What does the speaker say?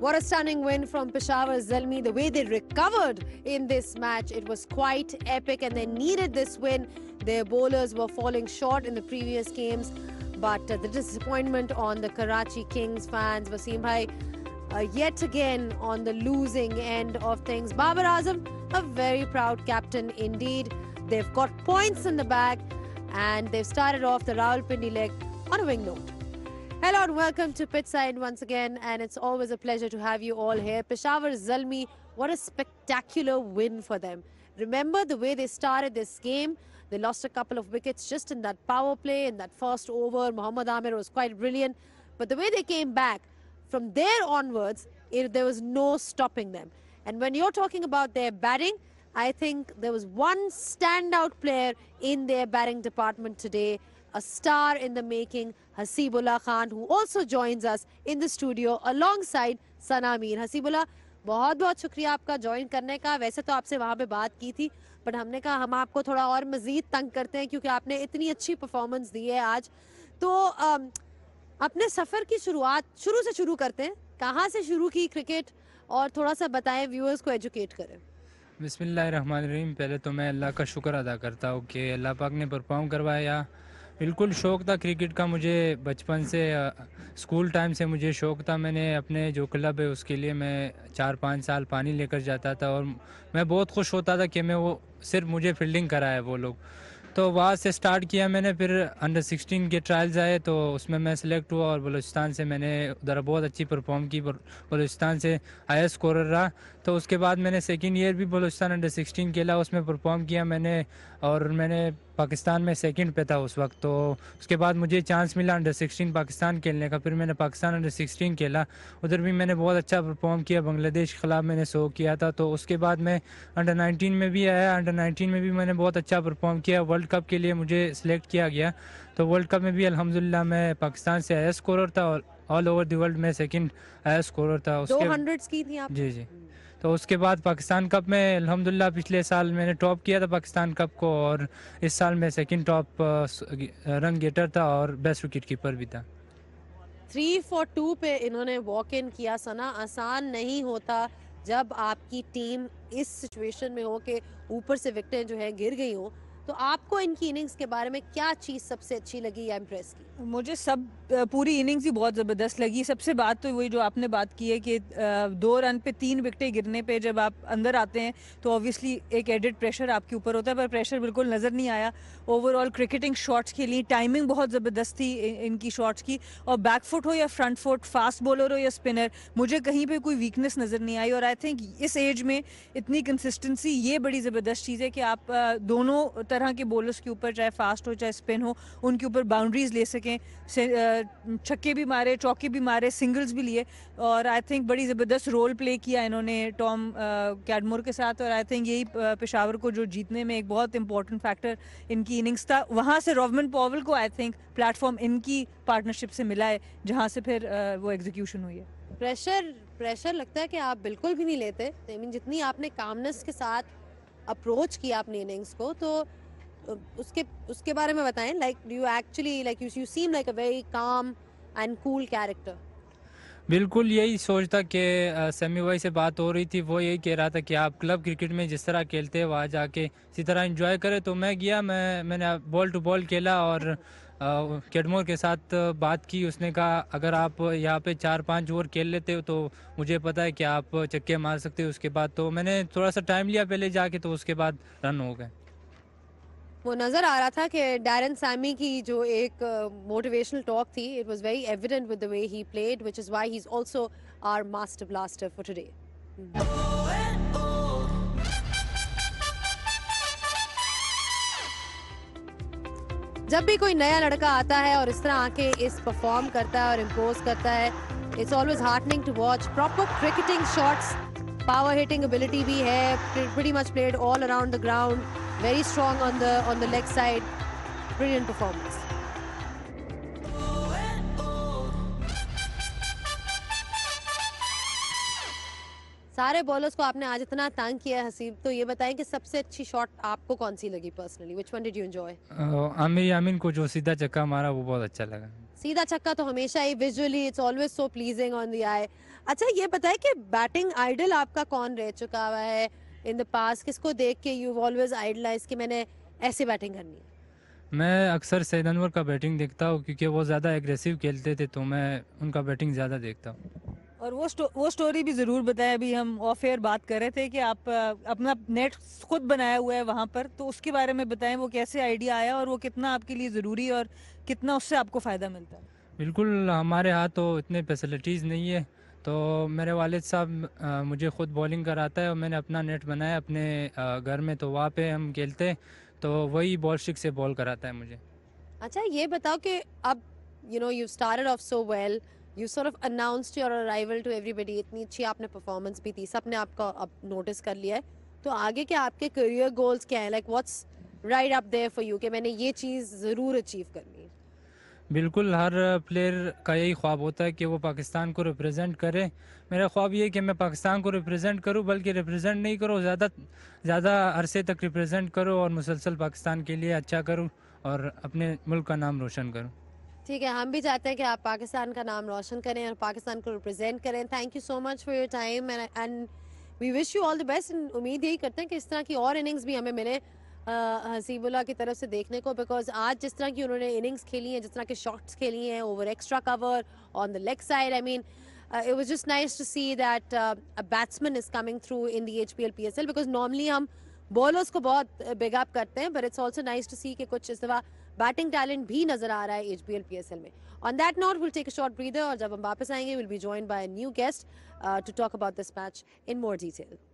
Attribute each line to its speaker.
Speaker 1: What a stunning win from Peshawar Zalmi. The way they recovered in this match, it was quite epic and they needed this win. Their bowlers were falling short in the previous games, but uh, the disappointment on the Karachi Kings fans, Wasim Bhai, uh, yet again on the losing end of things. Babar Azam, a very proud captain indeed. They've got points in the bag and they've started off the Rawalpindi leg on a wing note. Hello and welcome to Pitside once again, and it's always a pleasure to have you all here. Peshawar Zalmi, what a spectacular win for them. Remember the way they started this game? They lost a couple of wickets just in that power play, in that first over. Mohammad Amir was quite brilliant. But the way they came back, from there onwards, it, there was no stopping them. And when you're talking about their batting, I think there was one standout player in their batting department today, a star in the making, Hasibullah Khan, who also joins us in the studio alongside Sana Amir. Hasibullah, बहुत बहुत शुक्रिया आपका join करने का वैसे तो आपसे वहाँ पे बात की थी बट हमने कहा हम आपको थोड़ा और मज़ीद तंग करते हैं क्योंकि आपने इतनी अच्छी परफॉर्मेंस दी है आज तो अपने सफ़र की शुरुआत शुरू से शुरू करते हैं कहाँ से शुरू की क्रिकेट और थोड़ा सा बताएं व्यूअर्स को एजुकेट करें
Speaker 2: बिसमीम पहले तो मैं अल्लाह का शुक्र अदा करता हूँ कि अल्लाह पाक ने परफॉर्म करवाया बिल्कुल शौक था क्रिकेट का मुझे बचपन से स्कूल टाइम से मुझे शौक था मैंने अपने जो क्लब है उसके लिए मैं चार पाँच साल पानी लेकर जाता था और मैं बहुत खुश होता था कि मैं वो सिर्फ मुझे फील्डिंग कराए वो लोग तो वहाँ से स्टार्ट किया मैंने फिर अंडर 16 के ट्रायल्स आए तो उसमें मैं सेलेक्ट हुआ और बलूचिस्तान से मैंने उधर बहुत अच्छी परफॉर्म की बलूचिस्तान से हायर स्कोरर रहा तो उसके बाद मैंने सेकेंड ईयर भी बलूचिस्तान अंडर 16 खेला उसमें परफॉर्म किया मैंने और मैंने पाकिस्तान में सेकंड पे था उस वक्त तो उसके बाद मुझे चांस मिला अंडर 16 पाकिस्तान खेलने का फिर मैंने पाकिस्तान अंडर सिक्सटीन खेला उधर भी मैंने बहुत अच्छा परफॉर्म किया बांग्लादेश के खिलाफ मैंने शो किया था तो उसके बाद मैं अंडर नाइनटीन में भी आया अंडर 19 में भी मैंने बहुत अच्छा परफॉर्म किया वर्ल्ड कप के लिए मुझे सेलेक्ट किया गया तो वर्ल्ड कप में भी अलहमदिल्ला मैं पाकिस्तान से आया स्कोर था और ऑल ओवर दी वर्ल्ड में सेकेंड आया स्कोर था
Speaker 1: उसके
Speaker 2: जी जी तो उसके बाद पाकिस्तान कप में अलहमदिल्ला पिछले साल मैंने टॉप किया था पाकिस्तान कप को और इस साल में सेकंड टॉप रन गेटर था और बेस्ट विकेट कीपर भी था
Speaker 1: थ्री फॉर टू पे इन्होंने वॉक इन किया सना आसान नहीं होता जब आपकी टीम इस सिचुएशन में हो के ऊपर से विकटें जो है गिर गई हो तो आपको इनकी इनिंग्स के बारे में क्या चीज़ सबसे अच्छी लगी या इम्प्रेस की
Speaker 3: मुझे सब पूरी इनिंग्स ही बहुत ज़बरदस्त लगी सबसे बात तो वही जो आपने बात की है कि दो रन पे तीन विकटें गिरने पे जब आप अंदर आते हैं तो ऑब्वियसली एक एडिड प्रेशर आपके ऊपर होता है पर प्रेशर बिल्कुल नज़र नहीं आया ओवरऑल क्रिकेटिंग शॉट्स लिए टाइमिंग बहुत ज़बरदस्त थी इनकी शॉट्स की और बैक फुट हो या फ्रंट फुट फास्ट बॉलर हो या स्पिनर मुझे कहीं पर कोई वीकनेस नज़र नहीं आई और आई थिंक इस एज में इतनी कंसिस्टेंसी ये बड़ी ज़बरदस्त चीज़ है कि आप दोनों तरह के बॉलर्स के ऊपर चाहे फास्ट हो चाहे स्पिन हो उनके ऊपर बाउंड्रीज ले सकें सकें छक्के भी मारे चौके भी मारे सिंगल्स भी लिए और आई थिंक बड़ी ज़बरदस्त रोल प्ले किया इन्होंने टॉम कैडमोर के साथ और आई थिंक यही पेशावर को जो जीतने में एक बहुत इंपॉर्टेंट फैक्टर इनकी इनिंग्स था वहाँ से रॉबमन पॉवल को आई थिंक प्लेटफॉर्म इनकी पार्टनरशिप से मिला है जहाँ से फिर वो एग्जीक्यूशन हुई है प्रेशर प्रेशर
Speaker 1: लगता है कि आप बिल्कुल भी नहीं लेते आई मीन जितनी आपने कामनेस के साथ अप्रोच किया अपनी इनिंग्स को तो उसके उसके बारे में बताएं like you actually like you seem like a very calm and cool character
Speaker 2: बिल्कुल यही सोचता कि सेमी भाई से बात हो रही थी वो यही कह रहा था कि आप क्लब क्रिकेट में जिस तरह खेलते हैं वहाँ जाके इसी तरह इन्जॉय करें तो मैं गया मैं मैंने बॉल टू बॉल खेला और कैडमोर के साथ बात की उसने कहा अगर आप यहाँ पे चार पांच ओवर खेल लेते हो तो मुझे पता है कि आप चक्के मार सकते हो उसके बाद तो मैंने थोड़ा सा टाइम लिया पहले जाके तो उसके बाद रन हो गए
Speaker 1: वो नज़र आ रहा था कि डैरन सैमी की जो एक मोटिवेशनल टॉक थी it was very evident with the way he played which is why he is also our master blaster for today जब भी कोई नया लड़का आता है और इस तरह आके इस परफॉर्म करता है और इम्पोज करता है it's always heartening to watch proper cricketing shots power hitting ability भी है pretty much played all around the ground very strong on the on the leg side brilliant performance सारे बॉलर्स को आपने आज इतना तंग किया हसीब तो ये बताएं कि सबसे अच्छी शॉट आपको कौन सी लगी personally which one did you enjoy
Speaker 2: Aamer Yamin को जो सीधा चक्का मारा वो बहुत अच्छा लगा
Speaker 1: सीधा छक्का तो हमेशा ही visually it's always so pleasing on the eye अच्छा ये बताए कि बैटिंग आइडल आपका कौन रह चुका हुआ है इन द पास किसको देख के यू ऑलवेज आइडलाइज कि मैंने ऐसे बैटिंग करनी है
Speaker 2: मैं अक्सर सैद अनवर का बैटिंग देखता हूँ क्योंकि वो ज़्यादा एग्रेसिव खेलते थे तो मैं उनका बैटिंग ज़्यादा देखता हूँ
Speaker 3: और वो स्टो, वो स्टोरी भी ज़रूर बताएं अभी हम ऑफ एयर बात कर रहे थे कि आप अपना नेट खुद बनाया हुआ है वहाँ पर तो उसके बारे में बताएं वो कैसे आइडिया आया और वो कितना आपके लिए ज़रूरी और कितना उससे आपको फ़ायदा मिलता है
Speaker 2: बिल्कुल हमारे यहाँ तो इतने फैसिलिटीज़ नहीं है तो मेरे वालिद साहब मुझे ख़ुद बॉलिंग कराता है और मैंने अपना नेट बनाया अपने घर में तो वहाँ पे हम खेलते हैं तो वही बॉल स्टिक से बॉल कराता है मुझे
Speaker 1: अच्छा ये बताओ कि अब you know you started off so well you sort of announced your arrival to everybody इतनी अच्छी आपने परफॉर्मेंस भी दी सबने आपको अब नोटिस कर लिया है तो आगे के आपके करियर गोल्स क्या हैं like what's right up there for you कि मैंने ये चीज़ ज़रूर अचीव करनी है
Speaker 2: बिल्कुल हर प्लेयर का यही ख्वाब होता है कि वो पाकिस्तान को रिप्रेजेंट करे मेरा ख्वाब ये है कि मैं पाकिस्तान को रिप्रेजेंट करूं बल्कि रिप्रेजेंट नहीं करूं ज़्यादा ज़्यादा अरसे तक रिप्रेजेंट करूं और मुसलसल पाकिस्तान के लिए अच्छा करूं और अपने मुल्क का नाम रोशन करूं
Speaker 1: ठीक है हम भी चाहते हैं कि आप पाकिस्तान का नाम रोशन करें और पाकिस्तान को रिप्रेजेंट करें thank you so much for your time and we wish you all the best उम्मीद यही करते हैं कि इस तरह की और इनिंग्स भी हमें मिले हसीबुल्ला की तरफ से देखने को बिकॉज आज जिस तरह की उन्होंने इनिंग्स खेली हैं जिस तरह के शॉट्स खेली हैं over extra cover on the leg side I mean it was just nice to see that batsman is coming through in the H P L P S L because normally हम bowlers को बहुत big up करते हैं but it's also nice to see कि कुछ इस दफा batting talent भी नजर आ रहा है एच बी में on that note we'll take a short breather और जब हम वापस आएंगे we'll be join by new guest to talk about this match in more detail